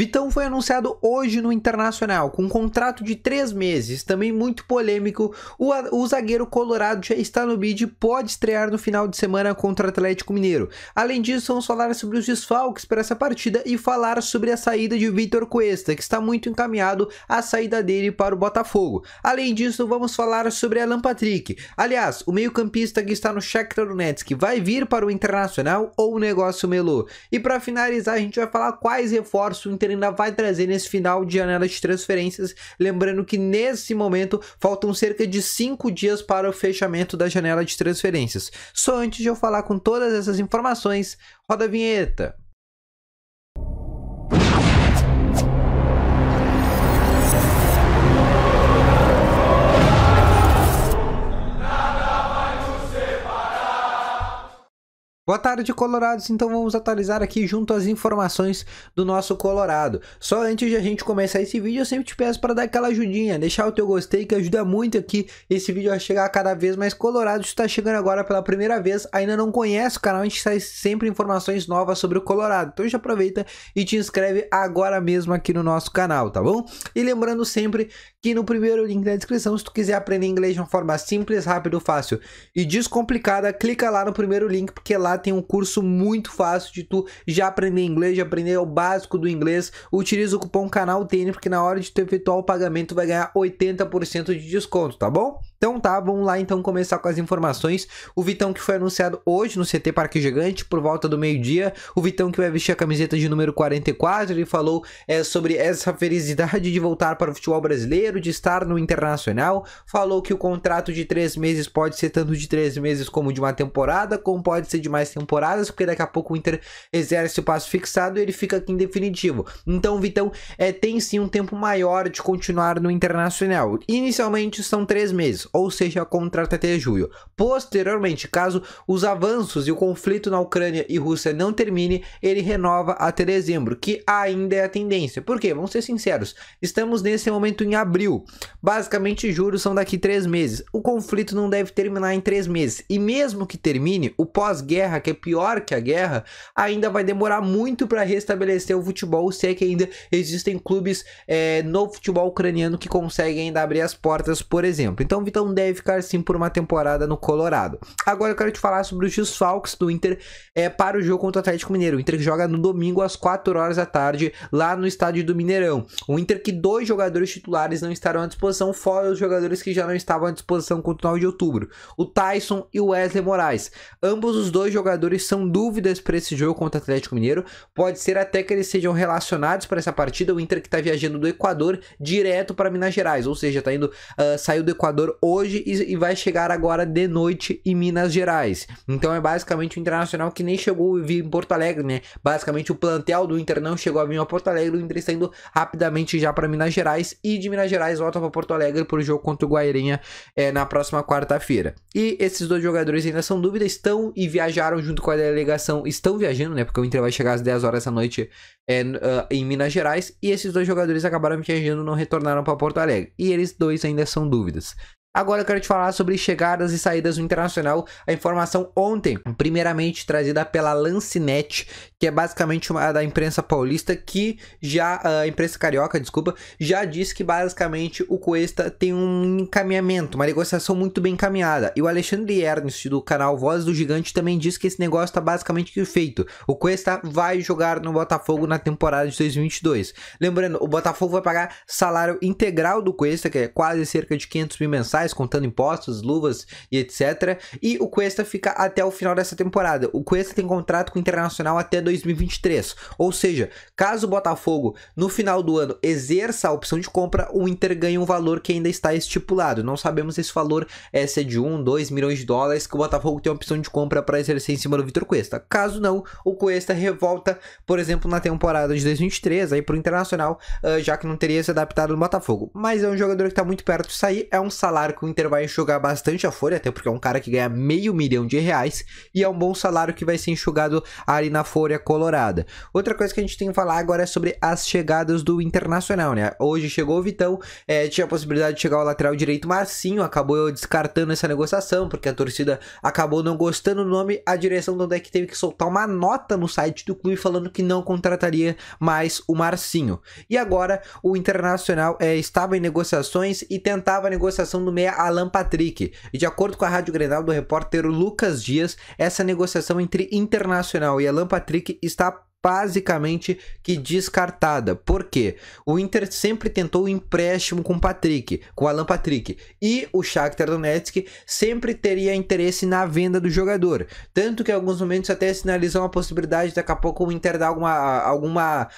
Vitão foi anunciado hoje no Internacional, com um contrato de três meses, também muito polêmico. O, o zagueiro colorado já está no bid e pode estrear no final de semana contra o Atlético Mineiro. Além disso, vamos falar sobre os desfalques para essa partida e falar sobre a saída de Vitor Cuesta, que está muito encaminhado à saída dele para o Botafogo. Além disso, vamos falar sobre Alan Patrick. Aliás, o meio-campista que está no Shakhtar Donetsk vai vir para o Internacional ou o negócio melou? E para finalizar, a gente vai falar quais reforços o Internacional Inter ainda vai trazer nesse final de janela de transferências. Lembrando que nesse momento faltam cerca de 5 dias para o fechamento da janela de transferências. Só antes de eu falar com todas essas informações, roda a vinheta. Boa tarde, Colorados. Então vamos atualizar aqui junto às informações do nosso Colorado. Só antes de a gente começar esse vídeo, eu sempre te peço para dar aquela ajudinha, deixar o teu gostei que ajuda muito aqui esse vídeo a chegar cada vez mais colorado. Se está chegando agora pela primeira vez, ainda não conhece o canal, a gente traz sempre informações novas sobre o Colorado. Então já aproveita e te inscreve agora mesmo aqui no nosso canal, tá bom? E lembrando sempre que no primeiro link da descrição, se tu quiser aprender inglês de uma forma simples, rápido, fácil e descomplicada, clica lá no primeiro link porque lá tem um curso muito fácil de tu já aprender inglês, já aprender o básico do inglês. Utiliza o cupom canal TN porque na hora de tu efetuar o pagamento vai ganhar 80% de desconto, tá bom? Então tá, vamos lá então começar com as informações. O Vitão que foi anunciado hoje no CT Parque Gigante por volta do meio-dia. O Vitão que vai vestir a camiseta de número 44 ele falou é, sobre essa felicidade de voltar para o futebol brasileiro, de estar no Internacional. Falou que o contrato de três meses pode ser tanto de três meses como de uma temporada, como pode ser de mais temporadas, porque daqui a pouco o Inter exerce o passo fixado e ele fica aqui em definitivo. Então o Vitão é, tem sim um tempo maior de continuar no Internacional. Inicialmente são três meses ou seja, contrata até julho. Posteriormente, caso os avanços e o conflito na Ucrânia e Rússia não termine, ele renova até dezembro, que ainda é a tendência. Por quê? Vamos ser sinceros, estamos nesse momento em abril. Basicamente, juros são daqui três meses. O conflito não deve terminar em três meses. E mesmo que termine, o pós-guerra, que é pior que a guerra, ainda vai demorar muito para restabelecer o futebol, se é que ainda existem clubes é, no futebol ucraniano que conseguem ainda abrir as portas, por exemplo. Então, Vitor então deve ficar sim por uma temporada no Colorado. Agora eu quero te falar sobre os desfalques do Inter é, para o jogo contra o Atlético Mineiro. O Inter que joga no domingo às 4 horas da tarde lá no estádio do Mineirão. O Inter que dois jogadores titulares não estarão à disposição, fora os jogadores que já não estavam à disposição contra o 9 de outubro. O Tyson e o Wesley Moraes. Ambos os dois jogadores são dúvidas para esse jogo contra o Atlético Mineiro. Pode ser até que eles sejam relacionados para essa partida. O Inter que está viajando do Equador direto para Minas Gerais, ou seja, tá indo uh, saiu do Equador hoje e, e vai chegar agora de noite em Minas Gerais. Então é basicamente o Internacional que nem chegou a vir em Porto Alegre, né? Basicamente o plantel do Inter não chegou a vir a Porto Alegre, o Inter está indo rapidamente já para Minas Gerais e de Minas Gerais volta para Porto Alegre para o jogo contra o Guairinha é, na próxima quarta-feira. E esses dois jogadores ainda são dúvidas, estão e viajaram junto com a delegação, estão viajando, né? Porque o Inter vai chegar às 10 horas da noite é, uh, em Minas Gerais e esses dois jogadores acabaram viajando, não retornaram para Porto Alegre. E eles dois ainda são dúvidas. Agora eu quero te falar sobre chegadas e saídas no internacional. A informação ontem, primeiramente trazida pela Lancinete, que é basicamente uma da imprensa paulista, que já, ah, a imprensa carioca, desculpa, já disse que basicamente o Cuesta tem um encaminhamento, uma negociação muito bem encaminhada. E o Alexandre Ernst, do canal Voz do Gigante, também disse que esse negócio está basicamente feito. O Cuesta vai jogar no Botafogo na temporada de 2022. Lembrando, o Botafogo vai pagar salário integral do Cuesta, que é quase cerca de 500 mil mensais mensais, contando impostos, luvas e etc. E o Cuesta fica até o final dessa temporada. O Cuesta tem contrato com o Internacional até 2023. Ou seja, caso o Botafogo no final do ano exerça a opção de compra, o Inter ganha um valor que ainda está estipulado. Não sabemos se esse valor é de 1, 2 milhões de dólares que o Botafogo tem a opção de compra para exercer em cima do Vitor Cuesta. Caso não, o Cuesta revolta, por exemplo, na temporada de 2023 aí para o Internacional, ah, já que não teria se adaptado no Botafogo. Mas é um jogador que está muito perto de sair, é um salário que o Inter vai enxugar bastante a folha, até porque é um cara que ganha meio milhão de reais e é um bom salário que vai ser enxugado ali na folha colorada. Outra coisa que a gente tem que falar agora é sobre as chegadas do Internacional, né? Hoje chegou o Vitão, é, tinha a possibilidade de chegar ao lateral direito Marcinho, acabou descartando essa negociação, porque a torcida acabou não gostando do nome, a direção do Deck teve que soltar uma nota no site do clube falando que não contrataria mais o Marcinho. E agora o Internacional é, estava em negociações e tentava a negociação do meia Alan Patrick. E de acordo com a Rádio Grenal do repórter Lucas Dias, essa negociação entre Internacional e Alan Patrick está basicamente que descartada. porque O Inter sempre tentou o um empréstimo com Patrick, com Alan Patrick, e o Shakhtar Donetsk sempre teria interesse na venda do jogador, tanto que em alguns momentos até sinalizam a possibilidade daqui a pouco o Inter dar alguma alguma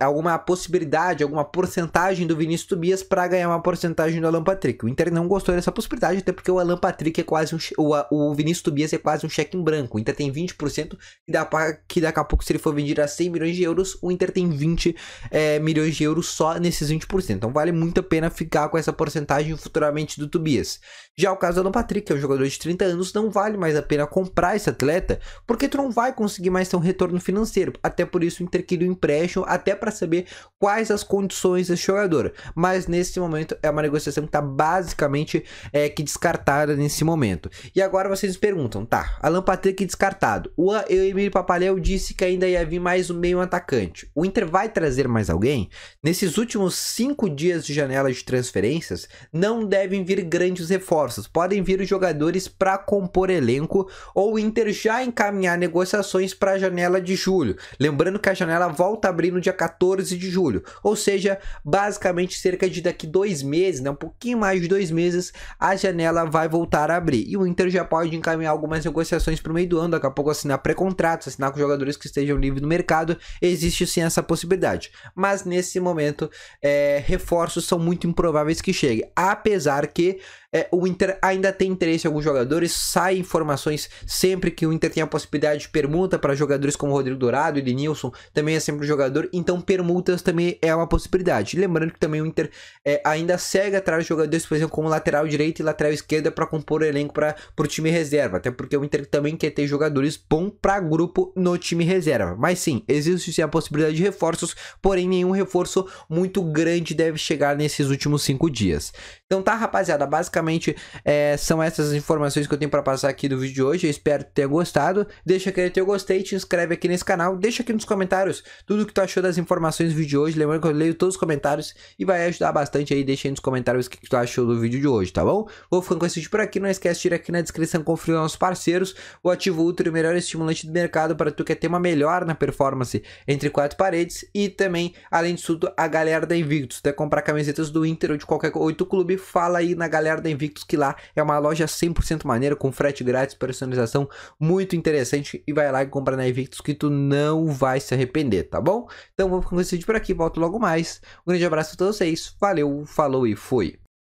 alguma possibilidade, alguma porcentagem do Vinícius Tobias para ganhar uma porcentagem do Alan Patrick. O Inter não gostou dessa possibilidade, até porque o Alan Patrick é quase um o, o Vinícius Tobias é quase um cheque em branco. O Inter tem 20% que dá que daqui a pouco se ele for vendido dirá 100 milhões de euros, o Inter tem 20 é, eh, milhões de euros só nesses 20%. Então vale muito a pena ficar com essa porcentagem futuramente do Tobias. Já o caso do Alan Patrick, que é um jogador de 30 anos, não vale mais a pena comprar esse atleta, porque tu não vai conseguir mais ter um retorno financeiro. Até por isso o Inter queria um empréstimo, até para saber quais as condições desse jogador. Mas nesse momento é uma negociação que está basicamente é, que descartada nesse momento. E agora vocês perguntam, tá, Alan Patrick descartado. O Emílio Papalhau disse que ainda ia vir mais um meio atacante. O Inter vai trazer mais alguém? Nesses últimos cinco dias de janela de transferências, não devem vir grandes reforços. Podem vir jogadores para compor elenco ou o Inter já encaminhar negociações para a janela de julho. Lembrando que a janela volta a abrir no dia 14 de julho, ou seja, basicamente cerca de daqui dois meses, né? um pouquinho mais de dois meses, a janela vai voltar a abrir. E o Inter já pode encaminhar algumas negociações para o meio do ano, daqui a pouco assinar pré-contratos, assinar com jogadores que estejam livres no mercado, existe sim essa possibilidade. Mas nesse momento, é, reforços são muito improváveis que chegue. Apesar que é, o Inter ainda tem interesse em alguns jogadores, sai informações sempre que o Inter tem a possibilidade de permuta para jogadores como Rodrigo Dourado e Nilson, também é sempre um jogador, então permutas também é uma possibilidade. Lembrando que também o Inter é, ainda segue atrás de jogadores, por exemplo, como lateral direito e lateral esquerda para compor o elenco para o time reserva, até porque o Inter também quer ter jogadores bons para grupo no time reserva. Mas sim, existe sim a possibilidade de reforços, porém nenhum reforço muito grande deve chegar nesses últimos cinco dias. Então tá, rapaziada, basicamente é, são essas informações que eu tenho para passar aqui do vídeo de hoje. Eu espero que tenha gostado. Deixa aquele teu gostei, te inscreve aqui nesse canal, deixa aqui nos comentários tudo que tu achou das informações do vídeo de hoje. Lembrando que eu leio todos os comentários e vai ajudar bastante aí. Deixa aí nos comentários o que, tu achou do vídeo de hoje, tá bom? Vou ficando com esse vídeo por aqui. Não esquece de ir aqui na descrição conferir nossos parceiros. O Ativo Ultra, o melhor estimulante do mercado para tu quer ter uma melhor na performance performance entre quatro paredes. E também, além disso tudo, a galera da Invictus. Até comprar camisetas do Inter ou de qualquer outro clube, fala aí na galera da Invictus que lá é uma loja 100% maneira, com frete grátis, personalização muito interessante. E vai lá e compra na Invictus que tu não vai se arrepender, tá bom? Então ficar com esse vídeo por aqui, volto logo mais. Um grande abraço a todos vocês, valeu, falou e fui!